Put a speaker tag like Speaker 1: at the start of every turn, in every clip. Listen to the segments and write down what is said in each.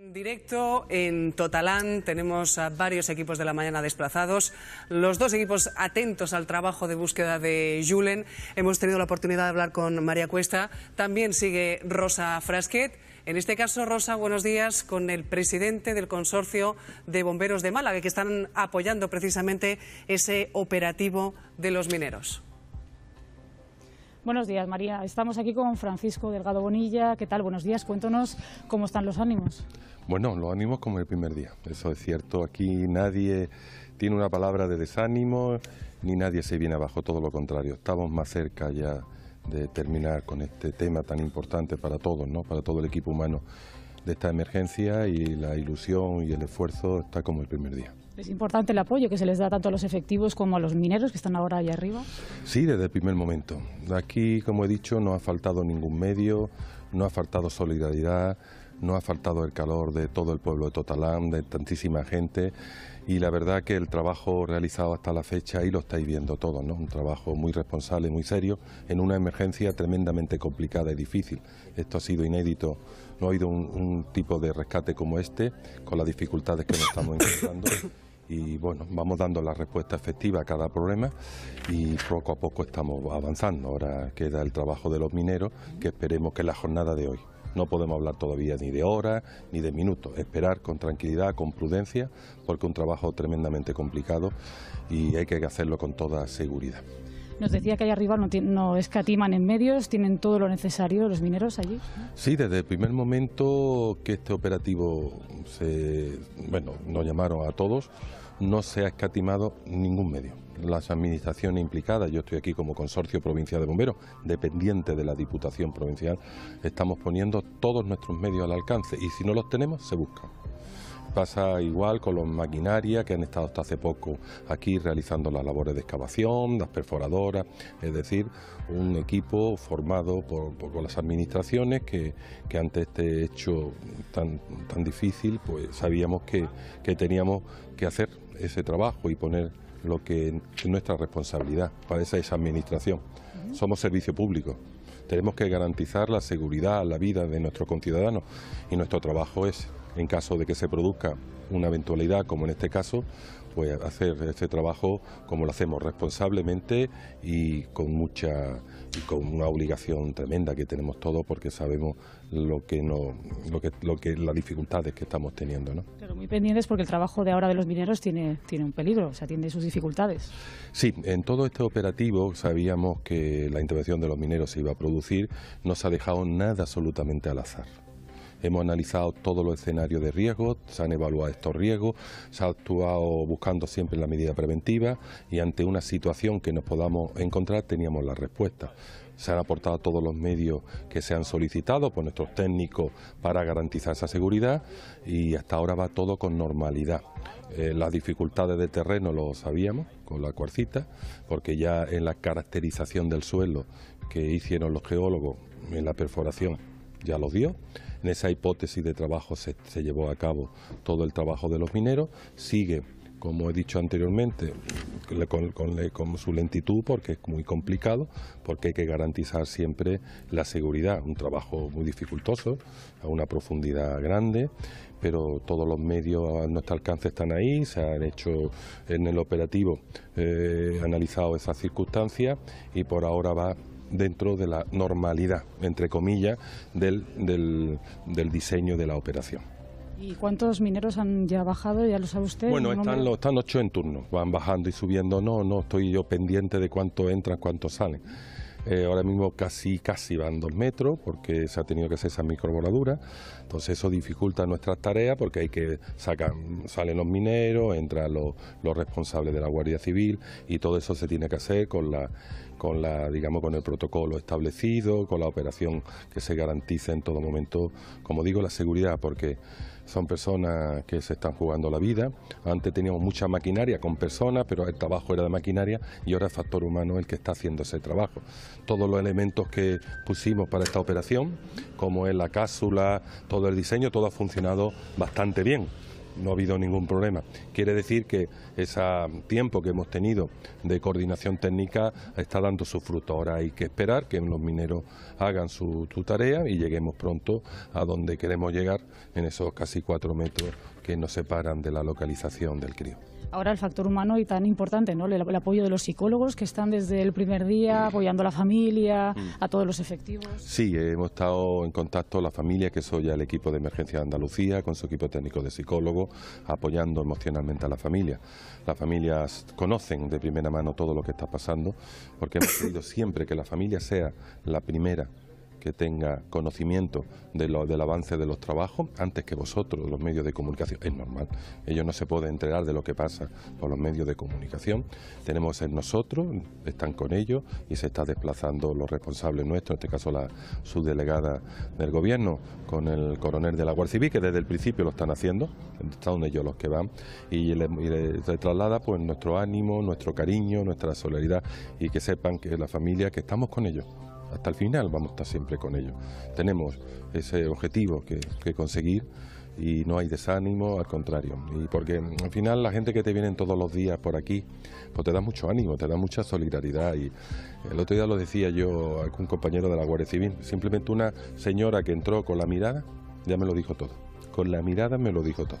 Speaker 1: Directo en Totalán tenemos a varios equipos de la mañana desplazados, los dos equipos atentos al trabajo de búsqueda de Julen. Hemos tenido la oportunidad de hablar con María Cuesta, también sigue Rosa Frasquet. En este caso, Rosa, buenos días con el presidente del Consorcio de Bomberos de Málaga, que están apoyando precisamente ese operativo de los mineros.
Speaker 2: Buenos días, María. Estamos aquí con Francisco Delgado Bonilla. ¿Qué tal? Buenos días. Cuéntanos cómo están los ánimos.
Speaker 3: Bueno, los ánimos como el primer día. Eso es cierto. Aquí nadie tiene una palabra de desánimo ni nadie se viene abajo. Todo lo contrario. Estamos más cerca ya de terminar con este tema tan importante para todos, ¿no? Para todo el equipo humano de esta emergencia y la ilusión y el esfuerzo está como el primer día.
Speaker 2: Es importante el apoyo que se les da tanto a los efectivos como a los mineros que están ahora allá arriba.
Speaker 3: Sí, desde el primer momento. Aquí, como he dicho, no ha faltado ningún medio, no ha faltado solidaridad, no ha faltado el calor de todo el pueblo de Totalán, de tantísima gente y la verdad que el trabajo realizado hasta la fecha ahí lo estáis viendo todos, ¿no? Un trabajo muy responsable, muy serio, en una emergencia tremendamente complicada y difícil. Esto ha sido inédito, no ha habido un, tipo de rescate como este, con las dificultades que nos estamos encontrando y bueno, vamos dando la respuesta efectiva a cada problema y poco a poco estamos avanzando. Ahora queda el trabajo de los mineros que esperemos que la jornada de hoy. No podemos hablar todavía ni de horas ni de minutos, esperar con tranquilidad, con prudencia, porque es un trabajo tremendamente complicado y hay que hacerlo con toda seguridad.
Speaker 2: Nos decía que allá arriba no, no escatiman en medios, tienen todo lo necesario los mineros allí.
Speaker 3: Sí, desde el primer momento que este operativo se, bueno, nos llamaron a todos, no se ha escatimado ningún medio. Las administraciones implicadas, yo estoy aquí como consorcio provincial de bomberos, dependiente de la Diputación Provincial, estamos poniendo todos nuestros medios al alcance y si no los tenemos, se buscan. Pasa igual con los maquinaria que han estado hasta hace poco aquí realizando las labores de excavación, las perforadoras, es decir, un equipo formado por, las administraciones que, que, ante este hecho tan, tan difícil, pues sabíamos que, teníamos que hacer ese trabajo y poner lo que es nuestra responsabilidad para esa, esa administración. Somos servicio público tenemos que garantizar la seguridad, la vida de nuestros conciudadanos y nuestro trabajo es en caso de que se produzca una eventualidad como en este caso, pues hacer este trabajo como lo hacemos responsablemente y con mucha y con una obligación tremenda que tenemos todos porque sabemos lo que no lo que lo las dificultades que estamos teniendo, ¿no?
Speaker 2: Pero muy pendientes porque el trabajo de ahora de los mineros tiene tiene un peligro, o sea, tiene sus dificultades.
Speaker 3: Sí, en todo este operativo sabíamos que la intervención de los mineros se iba a producir, no se ha dejado nada absolutamente al azar. Hemos analizado todos los escenarios de riesgo, se han evaluado estos riesgos, se ha actuado buscando siempre la medida preventiva y ante una situación que nos podamos encontrar teníamos la respuesta se han aportado todos los medios que se han solicitado por nuestros técnicos para garantizar esa seguridad y hasta ahora va todo con normalidad. Eh, las dificultades de terreno lo sabíamos con la cuarcita, porque ya en la caracterización del suelo que hicieron los geólogos en la perforación ya lo dio. En esa hipótesis de trabajo se, llevó a cabo todo el trabajo de los mineros, sigue como he dicho anteriormente, con, su lentitud, porque es muy complicado, porque hay que garantizar siempre la seguridad, un trabajo muy dificultoso, a una profundidad grande, pero todos los medios a nuestro alcance están ahí, se han hecho en el operativo, eh, analizado esas circunstancias y por ahora va dentro de la normalidad, entre comillas, del, del, diseño de la operación.
Speaker 2: ¿Y cuántos mineros han ya bajado? ¿Ya lo sabe usted? Bueno, están, los,
Speaker 3: están ocho en turno. Van bajando y subiendo. No, no estoy yo pendiente de cuánto entran, cuánto salen. Eh, ahora mismo casi, casi van dos metros porque se ha tenido que hacer esa microboradura. Entonces eso dificulta nuestras tareas porque hay que sacar, salen los mineros, entran los, los responsables de la Guardia Civil y todo eso se tiene que hacer con la, con la, digamos, con el protocolo establecido, con la operación que se garantiza en todo momento, como digo, la seguridad, porque son personas que se están jugando la vida. Antes teníamos mucha maquinaria con personas, pero el trabajo era de maquinaria y ahora es factor humano el que está haciendo ese trabajo. Todos los elementos que pusimos para esta operación, como es la cápsula, todo el diseño, todo ha funcionado bastante bien no ha habido ningún problema. Quiere decir que ese tiempo que hemos tenido de coordinación técnica está dando su fruto. Ahora hay que esperar que los mineros hagan su, su tarea y lleguemos pronto a donde queremos llegar en esos casi cuatro metros que nos separan de la localización del crío.
Speaker 2: Ahora el factor humano y tan importante, ¿no? El, apoyo de los psicólogos que están desde el primer día mm. apoyando a la familia, mm. a todos los efectivos.
Speaker 3: Sí, hemos estado en contacto la familia, que soy el equipo de emergencia de Andalucía, con su equipo técnico de psicólogos, apoyando emocionalmente a la familia. Las familias conocen de primera mano todo lo que está pasando, porque hemos querido siempre que la familia sea la primera que tenga conocimiento de lo, del avance de los trabajos antes que vosotros, los medios de comunicación. Es normal, ellos no se pueden enterar de lo que pasa por los medios de comunicación. Tenemos en nosotros, están con ellos y se está desplazando los responsables nuestros, en este caso la subdelegada del gobierno, con el coronel de la Guardia Civil, que desde el principio lo están haciendo, ...están ellos los que van, y les traslada pues nuestro ánimo, nuestro cariño, nuestra solidaridad y que sepan que la familia, que estamos con ellos hasta el final vamos a estar siempre con ellos... Tenemos ese objetivo que, conseguir y no hay desánimo, al contrario. Y porque mm, al final la gente que te viene todos los días por aquí, pues te da mucho ánimo, te da mucha solidaridad. Y el otro día lo decía yo a un compañero de la Guardia Civil, simplemente una señora que entró con la mirada, ya me lo dijo todo. Con la mirada me lo dijo todo.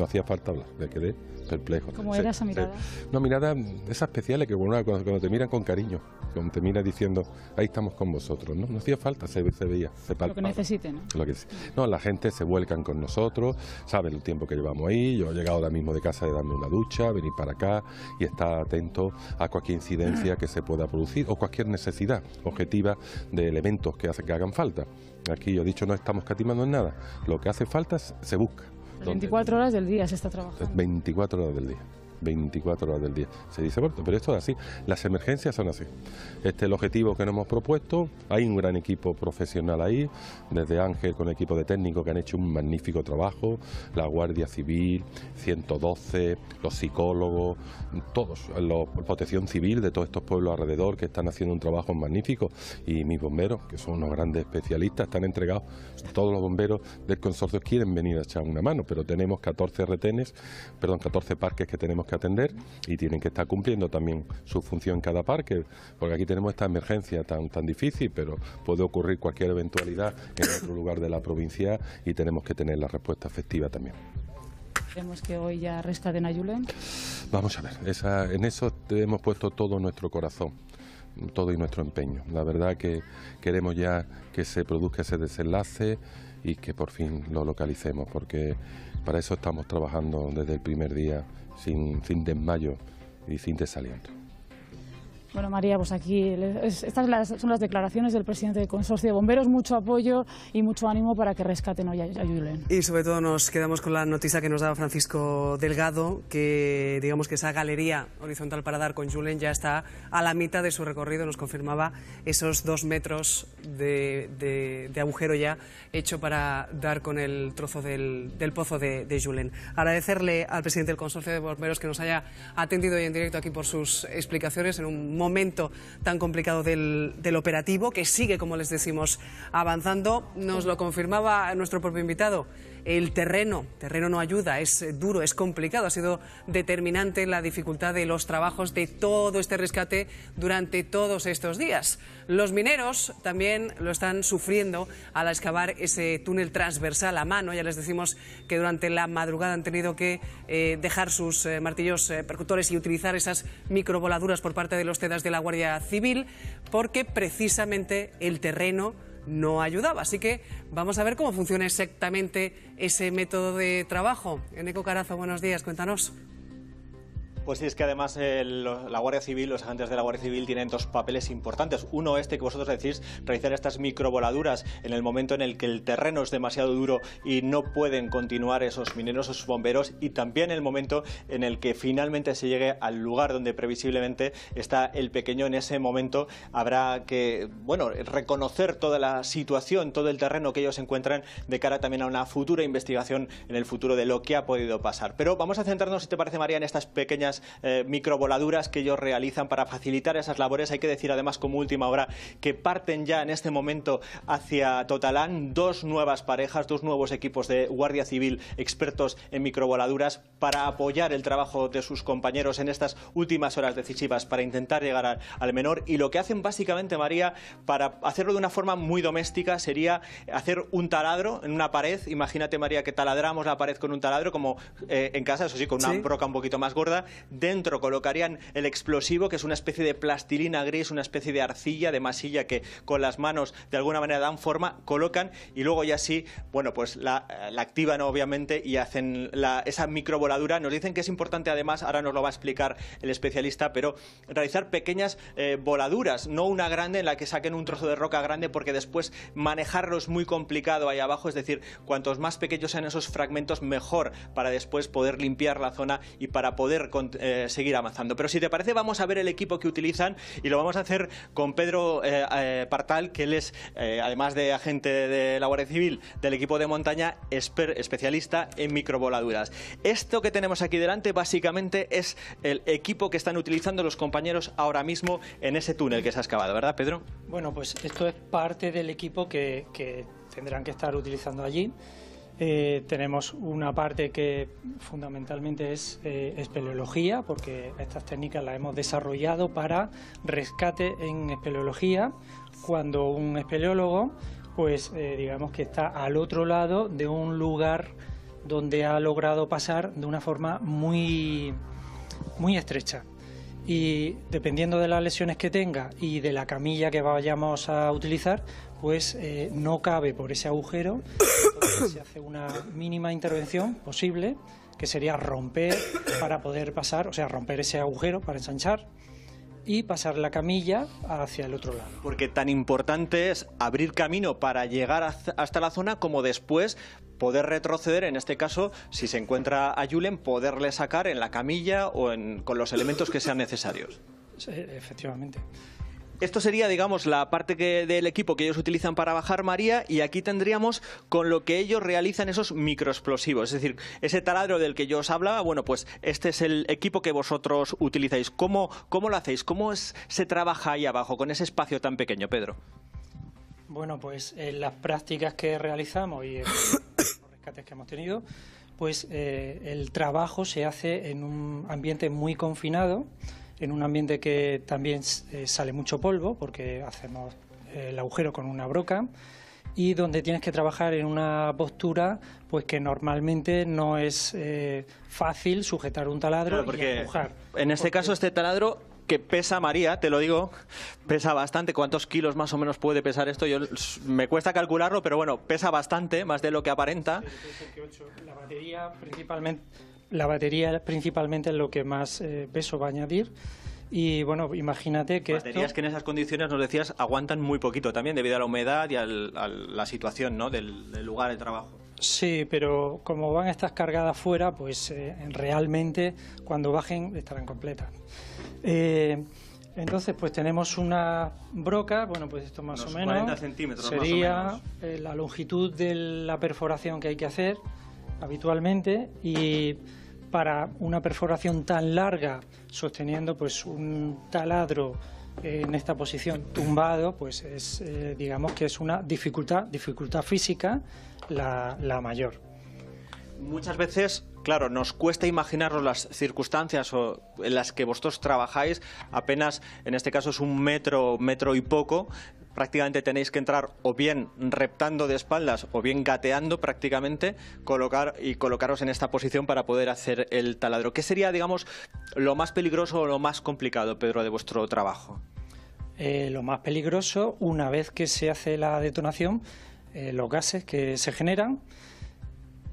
Speaker 3: No hacía falta hablar, me quedé perplejo. ¿Cómo era esa mirada? Una mirada, esas especiales que bueno, cuando, te miran con cariño, cuando te miran diciendo, ahí estamos con vosotros, ¿no? hacía falta, se, veía, se palpaba. Lo que
Speaker 2: necesiten,
Speaker 3: ¿no? la gente se vuelcan con nosotros, saben el tiempo que llevamos ahí, yo he llegado ahora mismo de casa de darme una ducha, venir para acá y estar atento a cualquier incidencia que se pueda producir o cualquier necesidad objetiva de elementos que, que hagan falta. Aquí yo he dicho, no estamos catimando en nada, lo que hace falta se busca. 24
Speaker 2: horas del día se está trabajando.
Speaker 3: 24 horas del día. 24 horas del día. Se dice muerto pero esto es así. Las emergencias son así. Este es el objetivo que nos hemos propuesto. Hay un gran equipo profesional ahí, desde Ángel con equipo de técnico que han hecho un magnífico trabajo, la Guardia Civil, 112, los psicólogos, todos, la protección civil de todos estos pueblos alrededor que están haciendo un trabajo magnífico y mis bomberos, que son unos grandes especialistas, están entregados, todos los bomberos del consorcio quieren venir a echar una mano, pero tenemos 14 retenes, perdón, 14 parques que tenemos que atender y tienen que estar cumpliendo también su función en cada parque, porque aquí tenemos esta emergencia tan, tan difícil, pero puede ocurrir cualquier eventualidad en otro lugar de la provincia y tenemos que tener la respuesta efectiva también.
Speaker 2: Vemos que hoy ya resta de Nayulen.
Speaker 3: Vamos a ver, en eso hemos puesto todo nuestro corazón todo y nuestro empeño. La verdad que queremos ya que se produzca ese desenlace y que por fin lo localicemos, porque para eso estamos trabajando desde el primer día sin, de desmayo y sin desaliento.
Speaker 2: Bueno, María, pues aquí estas son las declaraciones del presidente del Consorcio de Bomberos. Mucho apoyo y mucho ánimo para que rescaten hoy a Julen.
Speaker 1: Y sobre todo nos quedamos con la noticia que nos daba Francisco Delgado, que digamos que esa galería horizontal para dar con Julen ya está a la mitad de su recorrido. Nos confirmaba esos dos metros de, agujero ya hecho para dar con el trozo del, pozo de, de Julen. Agradecerle al presidente del Consorcio de Bomberos que nos haya atendido hoy en directo aquí por sus explicaciones en un momento tan complicado del, operativo, que sigue, como les decimos, avanzando. Nos lo confirmaba nuestro propio invitado. El terreno, terreno no ayuda, es duro, es complicado. Ha sido determinante la dificultad de los trabajos de todo este rescate durante todos estos días. Los mineros también lo están sufriendo al excavar ese túnel transversal a mano. Ya les decimos que durante la madrugada han tenido que eh, dejar sus eh, martillos eh, percutores y utilizar esas microvoladuras por parte de los de la Guardia Civil porque precisamente el terreno no ayudaba. Así que vamos a ver cómo funciona exactamente ese método de trabajo. Eneco Carazo, buenos días, cuéntanos.
Speaker 4: Pues sí, es que además eh, la Guardia Civil, los agentes de la Guardia Civil tienen dos papeles importantes. Uno este que vosotros decís, realizar estas microvoladuras en el momento en el que el terreno es demasiado duro y no pueden continuar esos mineros o bomberos y también el momento en el que finalmente se llegue al lugar donde previsiblemente está el pequeño. En ese momento habrá que, bueno, reconocer toda la situación, todo el terreno que ellos encuentran de cara también a una futura investigación en el futuro de lo que ha podido pasar. Pero vamos a centrarnos, si te parece María, en estas pequeñas eh, microvoladuras que ellos realizan para facilitar esas labores. Hay que decir además como última hora que parten ya en este momento hacia Totalán dos nuevas parejas, dos nuevos equipos de Guardia Civil expertos en microvoladuras para apoyar el trabajo de sus compañeros en estas últimas horas decisivas para intentar llegar al menor y lo que hacen básicamente María para hacerlo de una forma muy doméstica sería hacer un taladro en una pared. Imagínate María que taladramos la pared con un taladro como eh, en casa, eso sí, con una broca un poquito más gorda. Dentro colocarían el explosivo, que es una especie de plastilina gris, una especie de arcilla, de masilla que con las manos de alguna manera dan forma, colocan y luego ya así... bueno, pues eh, la, activan obviamente y hacen esa micro voladura... Nos dicen que es importante además, ahora nos lo va a explicar el especialista, pero realizar pequeñas eh, voladuras, no una grande en la que saquen un trozo de roca grande porque después manejarlo es muy complicado ahí abajo, es decir, cuantos más pequeños sean esos fragmentos mejor para después poder limpiar la zona y para poder controlar eh, seguir avanzando. Pero si te parece, vamos a ver el equipo que utilizan y lo vamos a hacer con Pedro eh, eh, Partal, que él es, además de agente de la Guardia Civil del equipo de montaña, especialista en microvoladuras. Esto que tenemos aquí delante básicamente es el equipo que están utilizando los compañeros ahora mismo en ese túnel que se ha excavado, ¿verdad, Pedro?
Speaker 5: Bueno, pues esto es parte del equipo que, que tendrán que estar utilizando allí. Eh, tenemos una parte que fundamentalmente es eh, espeleología, porque estas técnicas las hemos desarrollado para rescate en espeleología, cuando un espeleólogo, pues eh, digamos que está al otro lado de un lugar donde ha logrado pasar de una forma muy, muy estrecha. Y dependiendo de las lesiones que tenga y de la camilla que vayamos a utilizar, pues no cabe por ese agujero, se hace una mínima intervención posible, que sería romper para poder pasar, o sea, romper ese agujero para ensanchar y pasar la camilla hacia el otro lado.
Speaker 4: Porque tan importante es abrir camino para llegar hasta la zona como después poder retroceder, en este caso, si se encuentra a Julen, poderle sacar en la camilla o con los elementos que sean necesarios.
Speaker 5: efectivamente.
Speaker 4: Esto sería, digamos, la parte del equipo que ellos utilizan para bajar María y aquí tendríamos con lo que ellos realizan esos microexplosivos. Es decir, ese taladro del que yo os hablaba, bueno, pues este es el equipo que vosotros utilizáis. ¿Cómo, lo hacéis? ¿Cómo se trabaja ahí abajo con ese espacio tan pequeño, Pedro?
Speaker 5: Bueno, pues en eh, las prácticas que realizamos y en los rescates que hemos tenido, pues eh, el trabajo se hace en un ambiente muy confinado en un ambiente que también eh, sale mucho polvo, porque hacemos eh, el agujero con una broca, y donde tienes que trabajar en una postura pues que normalmente no es eh, fácil sujetar un taladro porque
Speaker 4: En este caso, este taladro que pesa María, te lo digo, pesa bastante. ¿Cuántos kilos más o menos puede pesar esto? Yo me cuesta calcularlo, pero bueno, pesa bastante, más de lo que aparenta.
Speaker 5: la batería principalmente la batería principalmente es lo que más eh, peso va a añadir. Y bueno, imagínate que. Baterías que
Speaker 4: en esas condiciones nos decías aguantan muy poquito también debido a la humedad y a la situación ¿no? del, lugar de trabajo.
Speaker 5: Sí, pero como van estas cargadas fuera, pues eh, realmente cuando bajen estarán completas. Eh, entonces, pues tenemos una broca, bueno, pues esto más o menos. centímetros sería la longitud de la perforación que hay que hacer habitualmente y para una perforación tan larga, sosteniendo pues un taladro eh, en esta posición tumbado, pues es, eh, digamos que es una dificultad, dificultad física la, mayor.
Speaker 4: Muchas veces claro, nos cuesta imaginaros las circunstancias en las que vosotros trabajáis, apenas en este caso es un metro, metro y poco, prácticamente tenéis que entrar o bien reptando de espaldas o bien gateando prácticamente colocar y colocaros en esta posición para poder hacer el taladro. ¿Qué sería, digamos, lo más peligroso o lo más complicado, Pedro, de vuestro trabajo?
Speaker 5: Eh, lo más peligroso, una vez que se hace la detonación, eh, los gases que se generan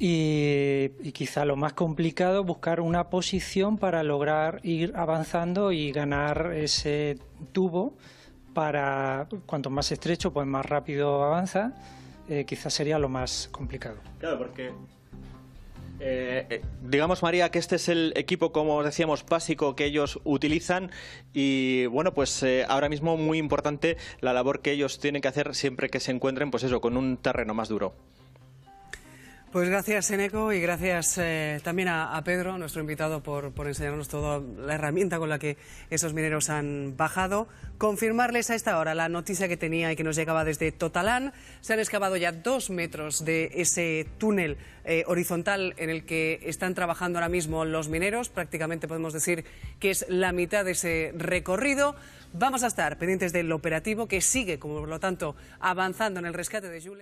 Speaker 5: y, quizá lo más complicado, buscar una posición para lograr ir avanzando y ganar ese tubo para cuanto más estrecho, pues más rápido avanza, eh, quizás sería lo más complicado.
Speaker 4: Claro, porque eh, eh, digamos, María, que este es el equipo, como decíamos, básico que ellos utilizan y, bueno, pues ahora mismo muy importante la labor que ellos tienen que hacer siempre que se encuentren, pues eso, con un terreno más duro.
Speaker 1: Pues gracias, Eneco, y gracias eh, también a, Pedro, nuestro invitado, por, enseñarnos toda la herramienta con la que esos mineros han bajado. Confirmarles a esta hora la noticia que tenía y que nos llegaba desde Totalán. Se han excavado ya dos metros de ese túnel eh, horizontal en el que están trabajando ahora mismo los mineros. Prácticamente podemos decir que es la mitad de ese recorrido. Vamos a estar pendientes del operativo que sigue, como por lo tanto, avanzando en el rescate de Jules.